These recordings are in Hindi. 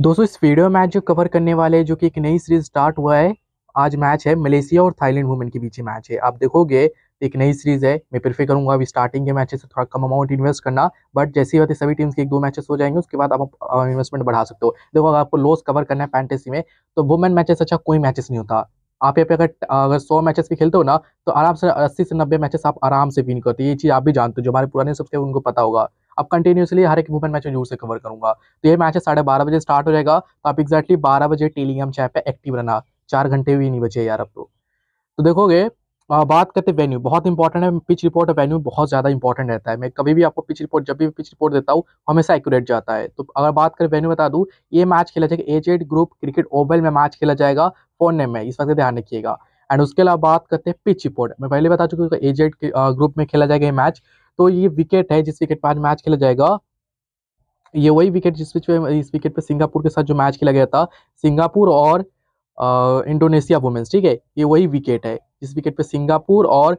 दोस्तों इस वीडियो मैच जो कवर करने वाले जो कि एक नई सीरीज स्टार्ट हुआ है आज मैच है मलेशिया और थाईलैंड वुमेन के बीच मैच है आप देखोगे एक नई सीरीज है मैं प्रिफर करूंगा अभी स्टार्टिंग के मैचेस थोड़ा कम अमाउंट इन्वेस्ट करना बट जैसे ही है सभी टीम्स के एक दो मैचेस हो जाएंगे उसके बाद आप इन्वेस्टमेंट बढ़ा सकते हो देखो अगर आपको लॉस कवर करना है फैंटेसी में तो वुमेन मैचेस अच्छा कोई मैचेस नहीं होता आप यहाँ पे अगर अगर सौ मैचेस भी खेलते हो ना तो आराम से अस्सी से नब्बे मैचेस आप आराम से विन करते हो ये चीज़ आप भी जानते हो जो हमारे पुराने सबसे उनको पता होगा अब कंटिन्यूसली हर एक वुमेन मैच में जरूर से कवर करूंगा तो ये मैच है साढ़े बारह बजे स्टार्ट हो जाएगा तो आप एक्जैक्टली बारह बजे टेलीग्राम चैप पे एक्टिव रहना चार घंटे भी नहीं बचे यार अब तो तो देखोगे आ, बात करते वेन्यू बहुत इंपॉर्टेंट है पिच रिपोर्ट और वेन्यू बहुत ज़्यादा इंपॉर्टेंट रहता है मैं कभी भी आपको पिच रिपोर्ट जब भी पिच रिपोर्ट देता हूँ हमेशा एक्यूरेट जाता है तो अगर बात करें वेन्यू बता दू ये मैच खेला जाएगा एच ग्रुप क्रिकेट ओवल में मैच खेला जाएगा फोन नेम में इस वक्त ध्यान रखिएगा एंड उसके अलावा बात करते हैं पिच रिपोर्ट मैं पहले बता चुकी हूँ एजेड ग्रुप में खेला जाएगा ये मैच तो ये विकेट है जिस विकेट पर आज मैच खेला जाएगा ये वही विकेट जिस विच इस विकेट पे सिंगापुर के साथ जो मैच खेला गया था सिंगापुर और इंडोनेशिया वुमेन्स ठीक है ये वही विकेट है जिस विकेट पे सिंगापुर और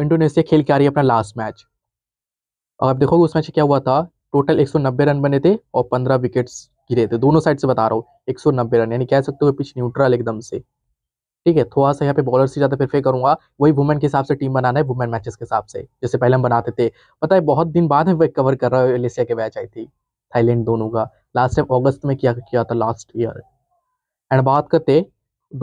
इंडोनेशिया खेल के आ रही है अपना लास्ट मैच और आप देखोगे उस मैच क्या हुआ था टोटल 190 रन बने थे और 15 विकेट्स गिरे थे दोनों साइड से बता रहा हूँ 190 रन यानी कह सकते हो पिछ न्यूट्रल एकदम से ठीक है थोड़ा सा यहाँ पे बॉलर से ज़्यादा प्रेफर करूंगा वही वुमेन के हिसाब से टीम बनाना है वुमेन मैचेस के हिसाब से जैसे पहले हम बनाते थे पता है बहुत दिन बाद में कवर कर रहा है मलेशिया के मैच आई थी थाईलैंड दोनों का लास्ट टाइम अगस्त में किया किया था लास्ट ईयर एंड बात करते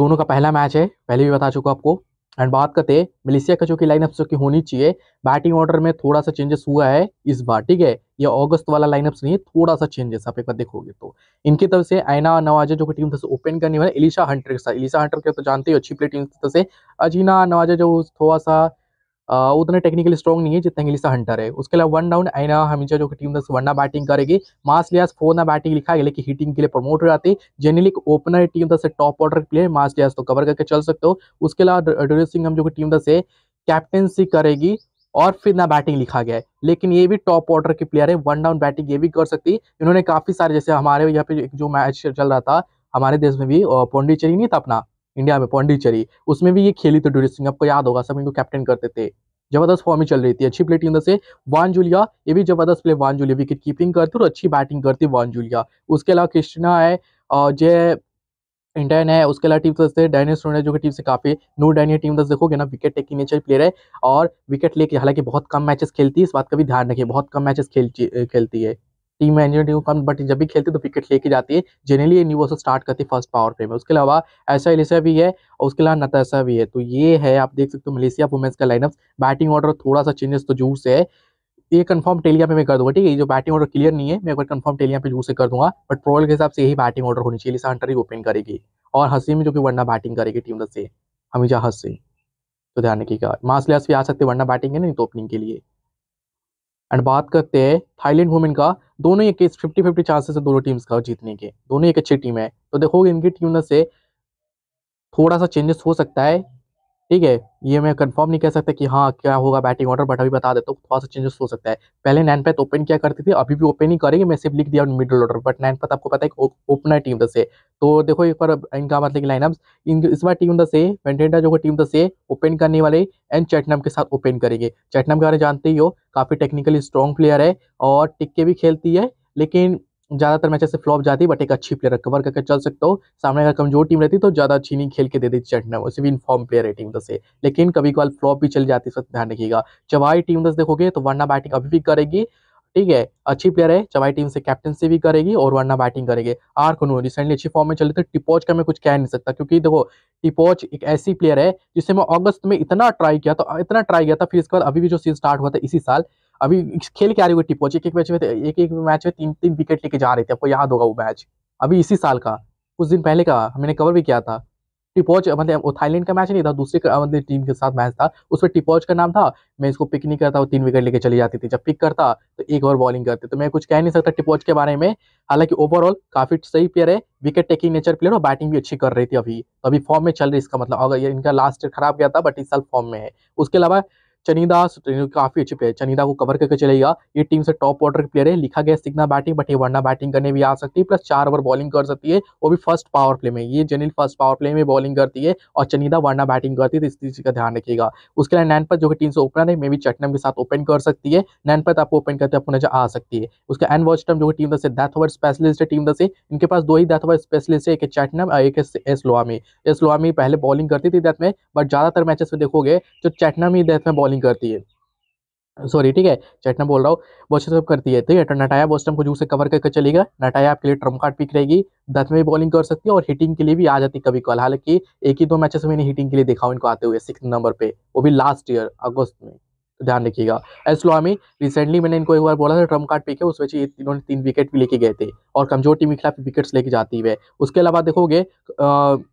दोनों का पहला मैच है पहले भी बता चुका आपको एंड बात करते मलेशिया का जो कि लाइनअप जो कि होनी चाहिए बैटिंग ऑर्डर में थोड़ा सा चेंजेस हुआ है इस बार ठीक है ये अगस्त वाला लाइनअप नहीं है थोड़ा सा चेंजेस आप एक बार देखोगे तो इनकी तरफ से आयना नवाजा जो कि टीम तरफ से ओपन करने वाले इलिशा हंटर के साथ इलिशा हंटर के तो जानते ही अच्छी प्ले टीम तरफ से अजीना नवाजा जो थोड़ा सा उतने टेक्निकली स्ट्रॉन्ग नहीं है जितने इंग्लिश हंटर है उसके अलावा वन डाउन आइना हमेशा जो टीम दस वन ना बैटिंग करेगी मास लियास फोर ना बैटिंग लिखा है लेकिन हिटिंग के लिए प्रमोट हो जाती है जेनरली ओपनर टीम दस टॉप ऑर्डर प्लेयर मास लियास तो कवर करके चल सकते हो उसके अलावा डोरे सिंह हम जो टीम दस है कैप्टनसी करेगी और फिर ना बैटिंग लिखा गया है लेकिन ये भी टॉप ऑर्डर के प्लेयर है वन डाउन बैटिंग ये भी कर सकती इन्होंने काफ़ी सारे जैसे हमारे यहाँ पे जो मैच चल रहा था हमारे देश में भी पौंडीचेरी नहीं था अपना इंडिया में पौंडीचेरी उसमें भी ये खेली थी तो टूरिस्ट सिंह आपको याद होगा सब इनको कैप्टन करते थे जबरदस्त फॉर्म ही चल रही थी अच्छी प्ले टीम से वान जूलिया ये भी जबरदस्त play Wan Julia wicket keeping करती और अच्छी बैटिंग करती वान जूलिया उसके अलावा कृष्णा है और जय इंडियन है उसके अलावा टीम से डैनिस रोन है जो कि टीम से काफ़ी नो डैनिया टीम दस देखोगे ना विकेट टेकिंग नेचर प्लेयर है और विकेट लेके हालांकि बहुत कम मैचेस खेलती है इस बात का भी ध्यान रखिए बहुत कम मैचेस खेल खेलती है टीम मैनेजमेंट को कम बट जब भी खेलती है तो विकेट लेके जाती है जनरली ये न्यू स्टार्ट करती है फर्स्ट पावर प्ले में उसके अलावा ऐसा एलिसा भी है और उसके अलावा नतासा भी है तो ये है आप देख सकते हो मलेशिया वुमेंस का लाइनअप बैटिंग ऑर्डर थोड़ा सा चेंजेस तो जूस है ये कंफर्म टेलिया पे मैं कर दूंगा ठीक है जो बैटिंग ऑर्डर क्लियर नहीं है मैं एक बार कंफर्म टेलिया पे जूर से कर दूंगा बट प्रोल के हिसाब से यही बैटिंग ऑर्डर होनी चाहिए लिसा हंटर ही ओपन करेगी और हसीम जो कि वरना बैटिंग करेगी टीम दस से हमीजा हसीम तो ध्यान रखिएगा मास्लियास भी आ सकते वरना बैटिंग है नहीं तो ओपनिंग के लिए एंड बात करते हैं थाईलैंड वुमेन का दोनों ही केस फिफ्टी फिफ्टी चांसेस है दोनों टीम्स का जीतने के दोनों एक अच्छी टीम है तो देखोगे इनकी टीम से थोड़ा सा चेंजेस हो सकता है ठीक है ये मैं कंफर्म नहीं कह सकता कि हाँ क्या होगा बैटिंग ऑर्डर बट अभी बता देता हूँ थोड़ा सा चेंजेस हो सकता है पहले नैन पैथ ओपन क्या करती थी अभी भी ओपन ही करेंगे मैं सिर्फ लिख दिया middle order but Nannapat आपको पता है ओपनर टीम दस है तो देखो एक बार इनका मतलब लाइनअप इन इस बार टीम दस से वेंटेंडा जो टीम दस से ओपन करने वाले एंड चैटनम के साथ ओपन करेंगे चैटनम के बारे जानते ही हो काफ़ी टेक्निकली स्ट्रॉन्ग प्लेयर है और टिक्के भी खेलती है लेकिन ज़्यादातर मैच से फ्लॉप जाती है बट एक अच्छी प्लेयर कवर करके चल सकता हो सामने अगर कमजोर टीम रहती तो ज़्यादा अच्छी नहीं खेल के दे देती चटना उसे भी इनफॉर्म प्लेयर है टीम दस से लेकिन कभी कभार फ्लॉप भी चल जाती है ध्यान रखिएगा चवाई टीम दस देखोगे तो वरना बैटिंग अभी भी करेगी ठीक है अच्छी प्लेयर है चवाई टीम से कैप्टनसी भी करेगी और वरना बैटिंग करेगी आर कनू रिसेंटली अच्छी फॉर्म में चले थे टिपोच का मैं कुछ कह नहीं सकता क्योंकि देखो टिपोच एक ऐसी प्लेयर है जिसे मैं अगस्त में इतना ट्राई किया तो इतना ट्राई किया था फिर इसके बाद अभी भी जो सीजन स्टार्ट हुआ था इसी साल अभी खेल के आ रही हुई टिपकोच एक एक मैच में एक एक मैच में तीन तीन विकेट लेके जा रहे थे आपको याद होगा वो मैच अभी इसी साल का कुछ दिन पहले का मैंने कवर भी किया था टिपॉच मतलब वो थाईलैंड का मैच नहीं था दूसरे मतलब टीम के साथ मैच था उसमें टिपॉच का नाम था मैं इसको पिक नहीं करता वो तीन विकेट लेके चली जाती थी जब पिक करता तो एक ओवर बॉलिंग करते तो मैं कुछ कह नहीं सकता टिपॉच के बारे में हालांकि ओवरऑल काफी सही प्लेयर है विकेट टेकिंग नेचर प्लेयर और बैटिंग भी अच्छी कर रही थी अभी तो अभी फॉर्म में चल रही इसका मतलब अगर इनका लास्ट ईयर खराब गया था बट इस साल फॉर्म में है उसके अलावा चनीदा तो काफी अच्छे प्लेयर चनीदा को कवर करके चलेगा ये टीम से टॉप ऑर्डर के प्लेयर है लिखा गया सिग्ना बैटिंग बट ये वरना बैटिंग करने भी आ सकती है प्लस चार ओवर बॉलिंग कर सकती है वो भी फर्स्ट पावर प्ले में ये जनरल फर्स्ट पावर प्ले में बॉलिंग करती है और चनीदा वरना बैटिंग करती है तो इस चीज का ध्यान रखिएगा उसके अलावा नैनपत जो टीम से ओपनर है मे भी चटनम के साथ ओपन कर सकती है नैनपत आपको ओपन करते आपको नजर आ सकती है उसका एन वॉस्टम जो टीम दस डेथ ओवर स्पेशलिस्ट है टीम दस इनके पास दो ही डेथ ओवर स्पेशलिस्ट है एक चटनम और एक एस लोआमी एस लोआमी पहले बॉलिंग करती थी डेथ में बट ज्यादातर मैचेस में देखोगे जो चैटनम ही डेथ में बॉलिंग बॉलिंग करती है सॉरी ठीक है चैटना बोल रहा हूँ बहुत अच्छे से करती है ठीक है तो नटाया बोस्टम को जू से कवर करके चलेगा नटाया आपके लिए ट्रम कार्ड पिक रहेगी दस में भी बॉलिंग कर सकती है और हिटिंग के लिए भी आ जाती कभी कल हालांकि एक ही दो मैचेस में मैंने हिटिंग के लिए देखा हूँ इनको आते हुए सिक्स नंबर पे वो भी लास्ट ईयर अगस्त में ध्यान रखिएगा एस्लोमी रिसेंटली मैंने इनको एक बार बोला था ट्रम्प कार्ड पिक है से इन्होंने तीन विकेट भी लेके गए थे और कमजोर टीम के खिलाफ विकेट्स लेके जाती है उसके अलावा देखोगे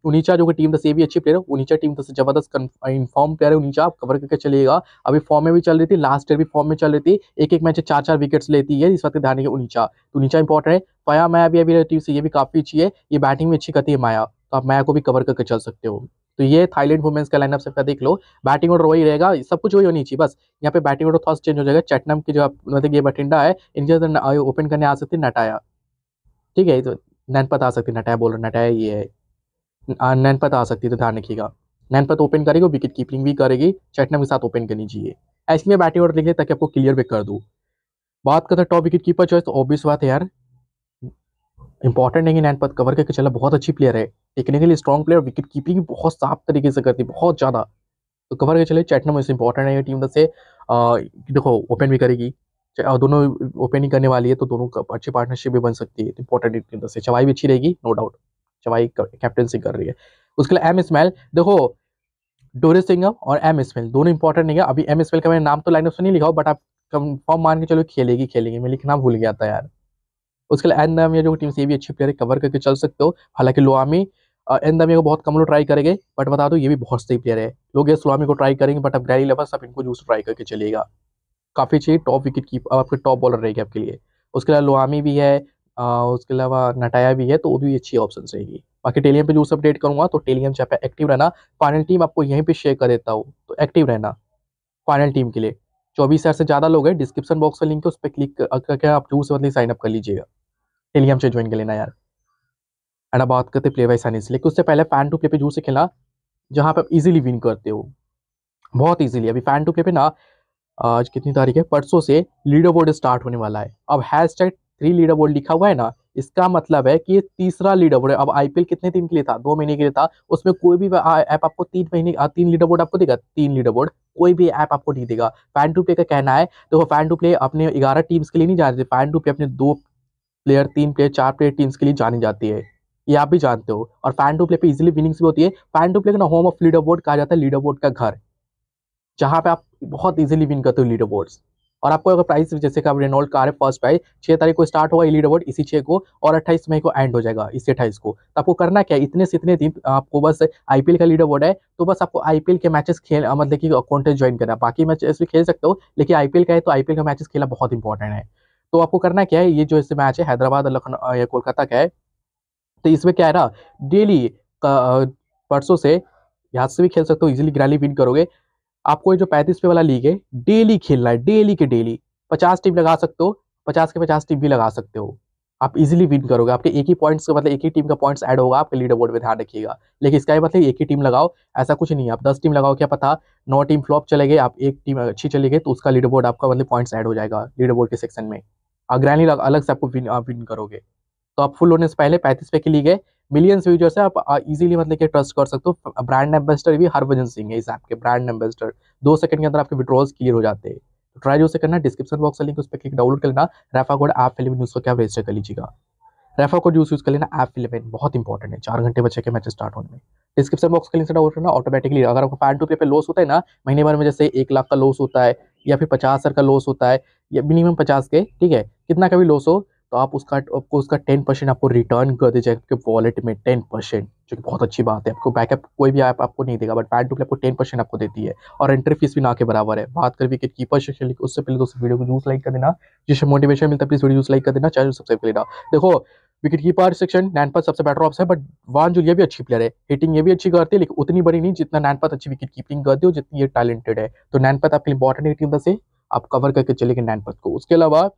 उनीचा जो कि टीम था से भी अच्छी प्लेयर है उनीचा टीम दस जबरदस्त इन्फॉर्म प्लेयर है उनीचा आप कवर करके चलेगा अभी फॉर्म में भी चल रही थी लास्ट ईयर भी फॉर्म में चल रही थी एक एक मैच चार चार विकेट्स लेती है इस वक्त ध्यान रखिए उनीचा तो उनीचा इंपॉर्टेंट है माया माया भी अभी टीम से ये भी काफ़ी अच्छी है ये बैटिंग में अच्छी करती है माया तो आप माया को भी कवर करके चल सकते हो तो ये थाईलैंड वुमेंस का लाइनअप सबका देख लो बैटिंग ऑर्डर वही रहेगा सब कुछ वही होनी चाहिए बस यहाँ पे बैटिंग ऑर्डर थॉस चेंज हो जाएगा चटनम की जो मतलब ये बठिंडा है इनके ओपन करने आ सकती नटाया ठीक है तो नैनपत आ सकती नटाया बोलो नटाया ये है नैनपत आ सकती है तो ध्यान रखिएगा नैनपत ओपन करेगी विकेट कीपिंग भी करेगी चटनम के साथ ओपन करनी चाहिए ऐसे में बैटिंग ऑर्डर लिखे ताकि आपको क्लियर भी कर दूँ बात करते टॉप विकेट कीपर चॉइस तो ऑब्वियस बात है यार इंपॉर्टेंट नहीं है नैनपत कवर करके चला बहुत अच्छी प्लेयर है technically strong player wicket keeping बहुत साफ तरीके से करती है बहुत ज़्यादा तो कवर के चले चैटनम इस इंपॉर्टेंट है ये टीम से देखो ओपन भी करेगी और दोनों ओपनिंग करने वाली है तो दोनों का अच्छी पार्टनरशिप भी बन सकती है इंपॉर्टेंट है टीम से चवाई भी अच्छी रहेगी नो डाउट चवाई कैप्टनसी कर रही है उसके लिए एम स्मैल देखो डोरे सिंगम और एम इसमेल दोनों इंपॉर्टेंट नहीं है अभी एम इसमेल का मैंने नाम तो लाइनअप से नहीं लिखा हो बट आप कंफर्म मान के चलो खेलेगी खेलेंगे मैं लिखना भूल गया था यार उसके लिए एन नाम जो टीम से भी अच्छी प्लेयर है कवर करके चल सकते हो हालांकि लोआमी इन दमी को बहुत कम लोग ट्राई करेंगे बट बता दो ये भी बहुत सही प्लेयर है लोग ये सुलामी को ट्राई करेंगे बट अब ग्रैली लेवल सब इनको जूस ट्राई करके चलेगा काफ़ी चाहिए टॉप विकेट कीपर आपके टॉप बॉलर रहेगी आपके लिए उसके अलावा लोआमी भी है आ, उसके अलावा नटाया भी है तो वो भी अच्छी ऑप्शन रहेगी बाकी टेलीएम पे जूस अपडेट करूंगा तो टेलीएम चाहे एक्टिव रहना फाइनल टीम आपको यहीं पर शेयर कर देता हूँ तो एक्टिव रहना फाइनल टीम के लिए चौबीस हज़ार से ज़्यादा लोग हैं डिस्क्रिप्शन बॉक्स का लिंक है उस पर क्लिक करके आप जूस मतलब साइन अप कर लीजिएगा टेलीएम से ज्वाइन कर लेना यार एंड अब बात करते प्ले बाई साइनिस लेकिन उससे पहले फैन टू प्ले पे जूर से खेला जहाँ पे आप इजीली विन करते हो बहुत इजीली अभी फैन टू प्ले पे ना आज कितनी तारीख है परसों से लीडर बोर्ड स्टार्ट होने वाला है अब hashtag three leaderboard लिखा हुआ है ना इसका मतलब है कि ये तीसरा लीडर बोर्ड है अब आईपीएल कितने दिन के लिए था दो महीने के लिए था उसमें कोई भी ऐप आपको तीन महीने तीन लीडर बोर्ड आपको देगा तीन लीडर बोर्ड कोई भी ऐप आपको नहीं देगा फैन टू प्ले का कहना है तो वो फैन टू प्ले अपने ग्यारह टीम्स के लिए नहीं जा रहे फैन टू प्ले अपने दो प्लेयर तीन प्लेयर चार प्लेयर टीम्स के लिए जानी जाती है ये आप भी जानते हो और फैन टू प्ले पे इजिली विनिंग्स भी होती है फैन टू प्ले का ना होम ऑफ लीडर बोर्ड कहा जाता है लीडर बोर्ड का घर जहाँ पे आप बहुत इजीली विन करते हो लीडर बोर्ड्स और आपको अगर प्राइस जैसे आप रेनोल्ड कार है फर्स्ट प्राइस छः तारीख को स्टार्ट होगा लीडर बोर्ड इसी छः को और अट्ठाईस मई को एंड हो जाएगा इसी अट्ठाईस को तो आपको करना क्या इतने से इतने दिन आपको बस आईपीएल का लीडर बोर्ड है तो बस आपको आईपीएल के मैचेस खेल मतलब कि कॉन्टेस्ट ज्वाइन करना बाकी मैचेस भी खेल सकते हो लेकिन आईपीएल का है तो आईपीएल का मैचेस खेलना बहुत इंपॉर्टेंट है तो आपको करना क्या है ये जो इससे मैच है हैदराबाद लखनऊ या कोलकाता का है तो इसमें क्या है ना डेली परसों से यहाँ से भी खेल सकते हो इजीली ग्रैली विन करोगे आपको जो पैंतीस पे वाला लीग है डेली खेलना है डेली के डेली पचास टीम लगा सकते हो पचास के पचास टीम भी लगा सकते हो आप इजीली विन करोगे आपके एक ही पॉइंट्स का मतलब एक ही टीम का पॉइंट्स ऐड होगा आपके लीडर बोर्ड में ध्यान रखिएगा लेकिन इसका मतलब एक ही टीम लगाओ ऐसा कुछ नहीं है आप दस टीम लगाओ क्या पता नौ टीम फ्लॉप चले गए आप एक टीम अच्छी चले गए तो उसका लीडर बोर्ड आपका मतलब पॉइंट्स ऐड हो जाएगा लीडर बोर्ड के सेक्शन में अग्रैनी अलग से आपको विन आप विन करोगे तो आप फुल होने से पहले पैंतीस पे क्लिक गए मिलियंस यूजर्स है आप इजीली मतलब कि ट्रस्ट कर सकते हो ब्रांड एम्बेसडर भी हरभजन सिंह है इस ऐप के ब्रांड एम्बेसडर दो सेकंड के अंदर आपके विड्रॉल्स क्लियर हो जाते हैं तो ट्राई जो से करना डिस्क्रिप्शन बॉक्स लिंक उस पर क्लिक डाउनलोड कर लेना refer code app film news को आप रजिस्टर कर लीजिएगा रेफा कोड यूज यूज कर लेना ऐप फिल्म बहुत इंपॉर्टेंट है चार घंटे बचे के मैच स्टार्ट होने में डिस्क्रिप्शन बॉक्स का लिंक से डाउनलोड करना ऑटोमेटिकली अगर आपको पैन टू पे लॉस होता है ना महीने भर में जैसे एक लाख का लॉस होता है या फिर पचास हज़ार का लॉस होता है या मिनिमम पचास के ठीक है कितना का भी लॉस हो तो आप उसका आपको उसका टेन परसेंट आपको रिटर्न कर दिया जाएगा आपके वॉलेट में टेन परसेंट जो कि बहुत अच्छी बात है आपको बैकअप कोई भी ऐप आपको नहीं देगा बट पैड टू आपको टेन परसेंट आपको देती है और एंट्री फीस भी ना के बराबर है बात करें विकेट कीपर से खेल उससे पहले दोस्तों वीडियो को जूस लाइक कर देना जिससे मोटिवेशन मिलता है प्लीज़ वीडियो जूस लाइक कर देना चैनल सब्सक्राइब कर देखो विकेट कीपर सेक्शन नैनपथ सबसे बेटर ऑप्शन है बट वान जुलिया भी अच्छी प्लेयर है हिटिंग ये भी अच्छी करती है लेकिन उतनी बड़ी नहीं जितना नैनपथ अच्छी विकेट कीपिंग करती हो जितनी ये टैलेंटेड है तो नैनपथ आपके लिए इंपॉर्टेंट है टीम से आप कवर करके चलेंगे नैनपथ को उसके अलावा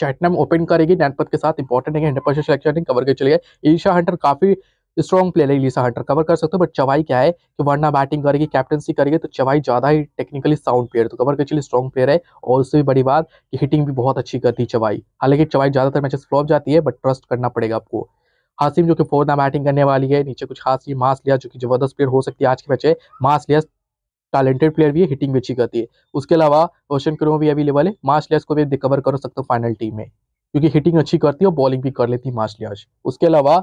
चैटनम ओपन करेगी नैनपथ के साथ इंपॉर्टेंट है हंड्रेड परसेंट सिलेक्शन कवर कर चलिए ईशा हंटर काफी स्ट्रॉन्ग प्लेयर है ईशा हंटर कवर कर सकते हो बट चवाई क्या है कि वरना बैटिंग करेगी कैप्टनसी करेगी तो चवाई ज़्यादा ही टेक्निकली साउंड प्लेयर तो कवर के चलिए स्ट्रॉन्ग प्लेयर है और उससे भी बड़ी बात कि हिटिंग भी बहुत अच्छी करती है चवाई हालांकि चवाई ज़्यादातर मैचेस फ्लॉप जाती है बट ट्रस्ट करना पड़ेगा आपको हासिम जो कि फोर्थ बैटिंग करने वाली है नीचे कुछ हासिम मास लिया जो कि जबरदस्त प्लेयर हो सकती है आज के मैच है मास लिया टैलेंटेड प्लेयर भी है हिटिंग भी अच्छी करती है उसके अलावा ओशन क्रो भी अवेलेबल है मार्च लेस को भी कवर कर सकते हो फाइनल टीम में क्योंकि हिटिंग अच्छी करती है और बॉलिंग भी कर लेती है मार्च लियाज उसके अलावा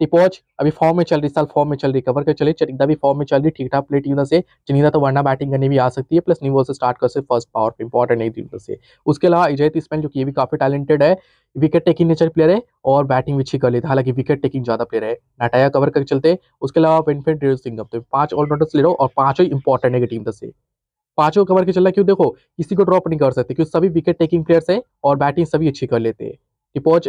टिपोच अभी फॉर्म में चल रही साल फॉर्म में चल रही कवर कर चले चनिंदा भी फॉर्म में चल रही ठीक ठाक प्लेट यूनर से चनिंदा तो वरना बैटिंग करने भी आ सकती है प्लस न्यू बॉल से स्टार्ट कर सकते फर्स्ट पावर पर इंपॉर्टेंट है टीम से उसके अलावा इजैत इसमैन जो कि ये भी काफ़ी टैलेंटेड है विकेट टेकिंग नेचर प्लेयर है और बैटिंग भी अच्छी कर लेते हालांकि विकेट टेकिंग ज्यादा प्लेयर है नटाया कवर करके चलते उसके अलावा विनफेन डेढ़ सिंह तो पांच ऑलराउंडर्स ले लो और पांचों इंपॉर्टेंट है कि टीम से पांचों कवर के चलना क्यों देखो किसी को ड्रॉप नहीं कर सकते क्योंकि सभी विकेट टेकिंग प्लेयर्स हैं और बैटिंग सभी अच्छी कर लेते हैं टिपोज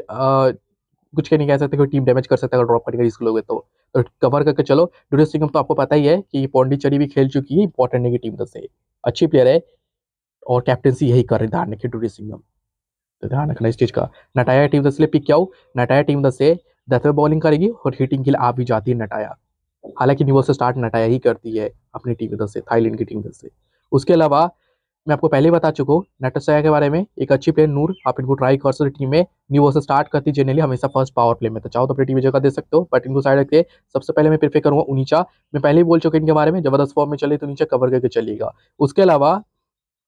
कुछ क्या नहीं कह सकते कोई टीम डैमेज कर सकता है ड्रॉप करने इसको रिस्क लोगे तो तो कवर करके चलो डूरियो सिंगम तो आपको पता ही है कि पौंडीचेरी भी खेल चुकी है इंपॉर्टेंट नहीं की टीम से अच्छी प्लेयर है और कैप्टनसी यही कर रही ध्यान रखिए डूरियो सिंगम तो ध्यान रखना इस चीज़ का नटाया टीम दस लिए पिक किया नटाया टीम दस से दसवें बॉलिंग करेगी और हिटिंग के लिए आप भी जाती है नटाया हालांकि न्यूबॉल से स्टार्ट नटाया ही करती है अपनी टीम दस से थाईलैंड की टीम दस से उसके अलावा मैं आपको पहले बता चुका हूँ नटसया के बारे में एक अच्छी प्लेयर नूर आप इनको ट्राई कर सकते टीम में न्यू ओवर से स्टार्ट करती जनरली हमेशा फर्स्ट पावर प्ले में तो चाहो तो अपनी टीम में जगह दे सकते हो बट इनको साइड रखते सबसे पहले मैं प्रेफर करूँगा उनीचा मैं पहले ही बोल चुके इनके बारे में जबरदस्त फॉर्म में चले तो नीचा कवर करके चलेगा उसके अलावा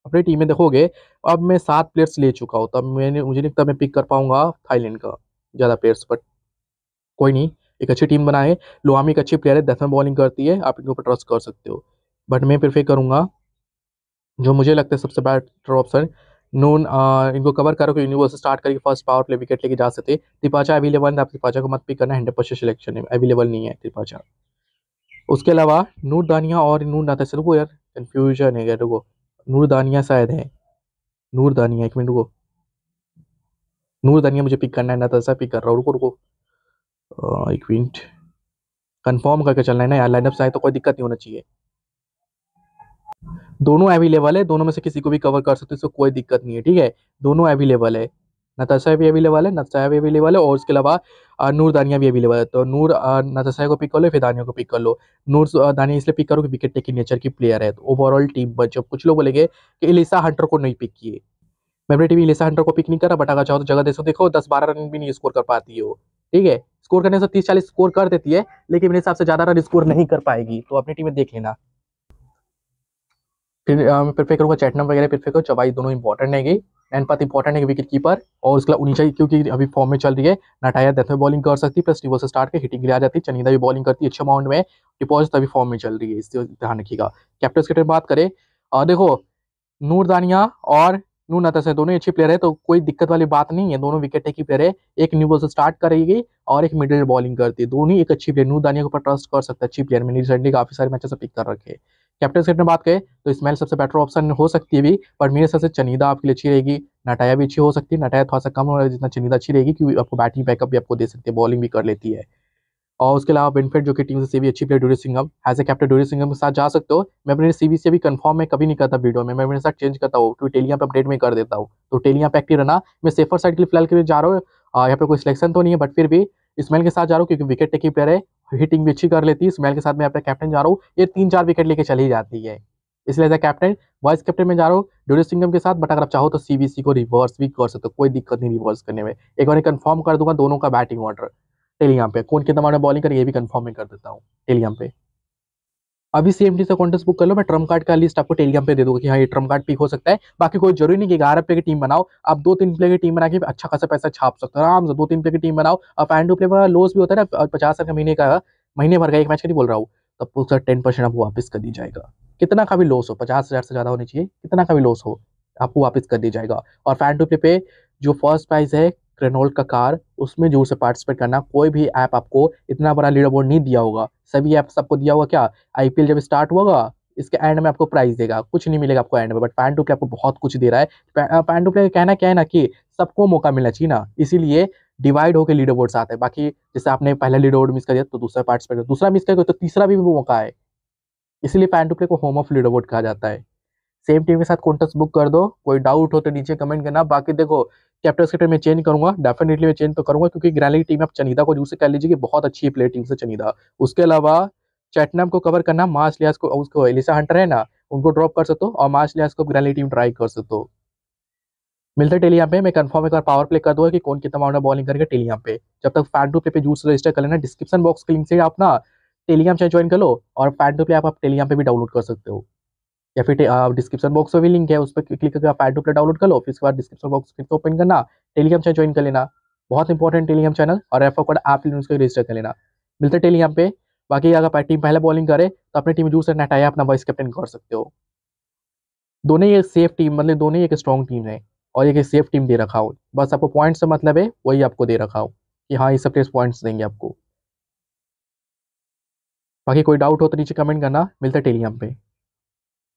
अपनी टीम में देखोगे अब मैं सात प्लेयर्स ले चुका हूँ तब मैंने मुझे नहीं मैं पिक कर पाऊंगा थाईलैंड का ज़्यादा प्लेयर्स बट कोई नहीं एक अच्छी टीम बनाए लोहामी एक अच्छी प्लेयर है दस बॉलिंग करती है आप इनके ऊपर ट्रस्ट कर सकते हो बट मैं प्रेफर करूँगा जो मुझे लगता है सबसे बेटर ऑप्शन नून आ, इनको कवर करो कि यूनिवर्स स्टार्ट करके फर्स्ट पावर प्ले विकेट लेके जा सकते त्रिपाचा अवेलेबल है आप त्रिपाचा को मत पिक करना हंड्रेड परसेंट सिलेक्शन में अवेलेबल नहीं है त्रिपाचा उसके अलावा नूर दानिया और नूर नाता से रुको यार कन्फ्यूजन है यार रुको नूर दानिया शायद है नूर दानिया एक मिनट रुको नूर दानिया मुझे पिक करना है ना सा पिक कर रहा हूँ रुको रुको एक मिनट कन्फर्म करके चलना है ना यार लाइनअप से आए तो कोई दिक्कत नहीं होना चाहिए दोनों अवेलेबल है दोनों में से किसी को भी कवर कर सकते हो कोई दिक्कत नहीं है ठीक है दोनों अवेलेबल है नताशा भी अवेलेबल है नताशा भी अवेलेबल है और उसके अलावा नूर दानिया भी अवेलेबल है तो नूर नताशा को पिक कर लो फिर दानिया को पिक कर लो नूर दानिया इसलिए पिक करो कि विकेट टेकिंग नेचर की प्लेयर है तो ओवरऑल टीम बच कुछ लोग बोलेंगे कि इलिसा हंटर को नहीं पिक किए मेमरी टीम इलिसा हंटर को पिक नहीं करा बट अगर चाहो तो जगह देखो देखो दस बारह रन भी नहीं स्कोर कर पाती हो ठीक है स्कोर करने से तीस चालीस स्कोर कर देती है लेकिन मेरे हिसाब से ज़्यादा रन स्कोर नहीं कर पाएगी तो अपनी टीम में देख लेना फिर आ, मैं प्रेफर करूँगा चैटनम वगैरह प्रेफर करूँ चवाई दोनों इंपॉर्टेंट है गई इंपॉर्टेंट है विकेट कीपर और उसके अलावा उनीचा क्योंकि अभी फॉर्म में चल रही है नटाया डेथ में बॉलिंग कर सकती है प्लस टिबल से स्टार्ट के हिटिंग के आ जाती है चनिंदा भी बॉलिंग करती है अच्छे अमाउंट में डिपॉजिट अभी फॉर्म में चल रही है इस ध्यान रखिएगा कैप्टन की बात करें देखो नूरदानिया और नून अतस है दोनों अच्छे प्लेयर है तो कोई दिक्कत वाली बात नहीं है दोनों विकेट टेकिंग प्लेयर है एक न्यू बॉल से स्टार्ट करेगी और एक मिडिल बॉलिंग करती है दोनों एक अच्छी प्लेयर नू दानिया के ऊपर ट्रस्ट कर सकता है अच्छी प्लेयर मैंने रिसेंटली काफी सारे मैचेस पिक कर रखे कैप्टन सेट में बात करें तो इसमें सबसे बेटर ऑप्शन हो सकती है भी पर मेरे हिसाब से चनीदा आपके लिए अच्छी रहेगी नटाया भी अच्छी हो सकती है नटाया थोड़ा सा कम हो रहा है जितना चनीदा अच्छी रहेगी क्योंकि आपको बैटिंग बैकअप भी आपको दे सकती है बॉलिंग भी कर लेती है और उसके अलावा बेनफेड जो कि टीम से भी अच्छी प्लेयर डोरी सिंगम एज ए कैप्टन डोरी सिंगम के साथ जा सकते हो मैं अपने सीबी से भी कंफर्म में कभी नहीं करता वीडियो में मैं अपने साथ चेंज करता हूँ क्योंकि टेलियाँ पे अपडेट में कर देता हूँ तो टेलिया पे एक्टिव रहना मैं सेफर साइड के लिए फिलहाल के लिए जा रहा हूँ यहाँ पे कोई सिलेक्शन तो नहीं है बट फिर भी स्मेल के साथ जा रहा हूँ क्योंकि विकेट टेकिंग प्लेयर है हिटिंग भी अच्छी कर लेती है स्मेल के साथ मैं अपने कैप्टन जा रहा हूँ ये तीन चार विकेट लेके चली जाती है इसलिए as a captain vice captain में जा रहा हूँ डोरी सिंगम के साथ बट अगर आप चाहो तो सीबीसी को रिवर्स भी कर सकते हो कोई दिक्कत नहीं रिवर्स करने में एक बार कंफर्म कर दूंगा दोनों का बैटिंग ऑर्डर टेलियाम पे कौन कितना मारने बॉलिंग करेगा ये भी कंफर्म में कर देता हूँ टेलियाम पे अभी सीएमटी से कॉन्टेस्ट बुक कर लो मैं ट्रम्प कार्ड का लिस्ट आपको टेलीग्राम पे दे दूंगा कि हाँ ये ट्रम्प कार्ड पिक हो सकता है बाकी कोई जरूरी नहीं कि ग्यारह प्ले की टीम बनाओ आप दो तीन प्ले की टीम बना के अच्छा खासा पैसा छाप सकते हो आराम से दो तीन प्ले की टीम बनाओ और टू प्ले का लॉस भी होता है ना पचास का महीने का महीने भर का एक मैच का नहीं बोल रहा हूँ तब तो उसका टेन परसेंट आपको वापस कर दी जाएगा कितना का भी लॉस हो पचास हज़ार से ज़्यादा होनी चाहिए कितना का भी लॉस हो आपको वापस कर दिया जाएगा और फैन टू प्ले पे जो फर्स्ट प्राइज है रेनोल्ड का कार उसमें जरूर से पार्टिसिपेट करना कोई भी ऐप आपको इतना बड़ा लीडर बोर्ड नहीं दिया होगा सभी ऐप सबको दिया होगा क्या आईपीएल जब स्टार्ट होगा इसके एंड में आपको प्राइस देगा कुछ नहीं मिलेगा आपको एंड में बट पैन प्ले आपको बहुत कुछ दे रहा है पैन प्ले का कहना क्या है ना कि सबको मौका मिलना चाहिए ना इसीलिए डिवाइड होकर लीडर बोर्ड आते हैं बाकी जैसे आपने पहला लीडर बोर्ड मिस कर दिया तो दूसरा पार्टिसिपेट दूसरा मिस कर तो तीसरा भी मौका है इसलिए पैन प्ले को होम ऑफ लीडर बोर्ड कहा जाता है सेम टीम के साथ कॉन्टेस्ट बुक कर दो कोई डाउट हो तो नीचे कमेंट करना बाकी देखो कैप्टन सेक्टर में चेंज करूंगा डेफिनेटली मैं चेंज तो करूंगा क्योंकि ग्रैली टीम आप चनीदा को से कर लीजिए बहुत अच्छी प्ले टीम से चनीदा उसके अलावा चैटनम को कवर करना मार्च लियास को उसको एलिसा हंटर है ना उनको ड्रॉप कर सकते हो और मार्च लियास को ग्रैली टीम ट्राई कर सकते हो मिलते टेलियाम पे मैं कंफर्म एक बार पावर प्ले कर दूंगा कि कौन कितना माउंड बॉलिंग करेगा टेली पे जब तक फैन टू पे पे जूस रजिस्टर कर लेना डिस्क्रिप्शन बॉक्स के लिंक से आप ना टेलीग्राम चैनल ज्वाइन कर लो और फैन टू पे आप, आप टेलीग्राम पे भी डाउनलोड कर सकते हो या फिर डिस्क्रिप्शन बॉक्स में भी लिंक है उस पर क्लिक करके आप एड डाउनलोड कर लो फिर उसके बाद डिस्क्रिप्शन बॉक्स क्लिक ओपन करना टेलीग्राम चैनल ज्वाइन कर लेना बहुत इंपॉर्टेंट टेलीग्राम चैनल और एफ कोड आप उसको रजिस्टर कर लेना मिलते टेलीग्राम पे बाकी अगर टीम पहले बॉलिंग करे तो अपनी टीम जूस टाइम अपना वाइस कैप्टन कर सकते हो दोनों ही एक सेफ टीम मतलब दोनों ही एक स्ट्रॉन्ग टीम है और एक सेफ टीम दे रखा हो बस आपको पॉइंट्स का मतलब है वही आपको दे रखा हो कि हाँ ये सब टेस्ट पॉइंट्स देंगे आपको बाकी कोई डाउट हो तो नीचे कमेंट करना मिलता है टेलीग्राम पे